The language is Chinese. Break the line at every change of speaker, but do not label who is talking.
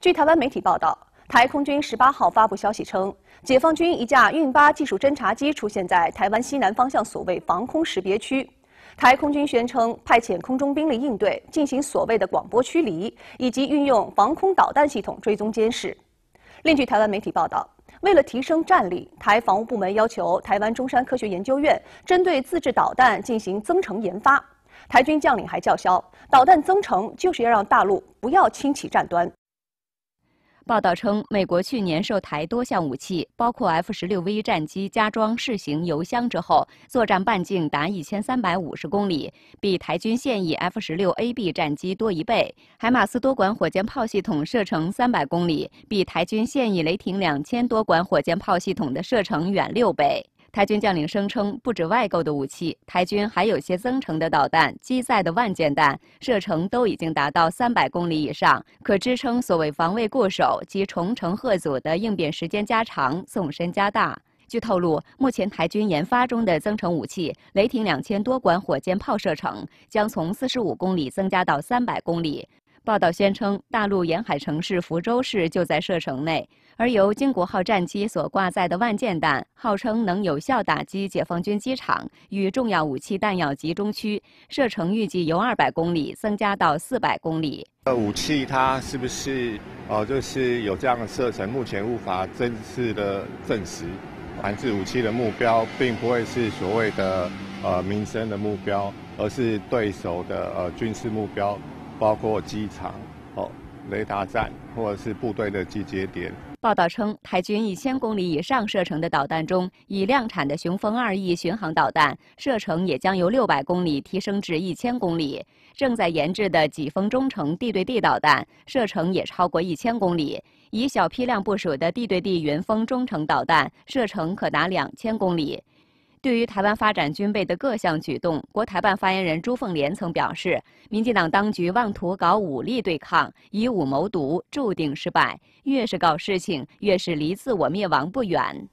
据台湾媒体报道，台空军十八号发布消息称，解放军一架运八技术侦察机出现在台湾西南方向所谓防空识别区。台空军宣称派遣空中兵力应对，进行所谓的广播驱离，以及运用防空导弹系统追踪监视。另据台湾媒体报道，为了提升战力，台防务部门要求台湾中山科学研究院针对自制导弹进行增程研发。台军将领还叫嚣，导弹增程就是要让大陆不要轻启战端。
报道称，美国去年售台多项武器，包括 F-16V 战机加装试行油箱之后，作战半径达一千三百五十公里，比台军现役 F-16AB 战机多一倍。海马斯多管火箭炮系统射程三百公里，比台军现役雷霆两千多管火箭炮系统的射程远六倍。台军将领声称，不止外购的武器，台军还有些增程的导弹、机载的万箭弹，射程都已经达到三百公里以上，可支撑所谓防卫固守及重城鹤阻的应变时间加长、纵深加大。据透露，目前台军研发中的增程武器——雷霆两千多管火箭炮，射程将从四十五公里增加到三百公里。报道宣称，大陆沿海城市福州市就在射程内，而由“金国号”战机所挂载的万箭弹，号称能有效打击解放军机场与重要武器弹药集中区，射程预计由二百公里增加到四百公里。
呃，武器它是不是呃，就是有这样的射程？目前无法正式的证实。反制武器的目标，并不会是所谓的呃民生的目标，而是对手的呃军事目标。包括机场、哦雷达站，或者是部队的集结点。
报道称，台军一千公里以上射程的导弹中，已量产的雄风二 E 巡航导弹射程也将由六百公里提升至一千公里。正在研制的几风中程地对地导弹射程也超过一千公里。以小批量部署的地对地云峰中程导弹射程可达两千公里。对于台湾发展军备的各项举动，国台办发言人朱凤莲曾表示：“民进党当局妄图搞武力对抗，以武谋独，注定失败。越是搞事情，越是离自我灭亡不远。”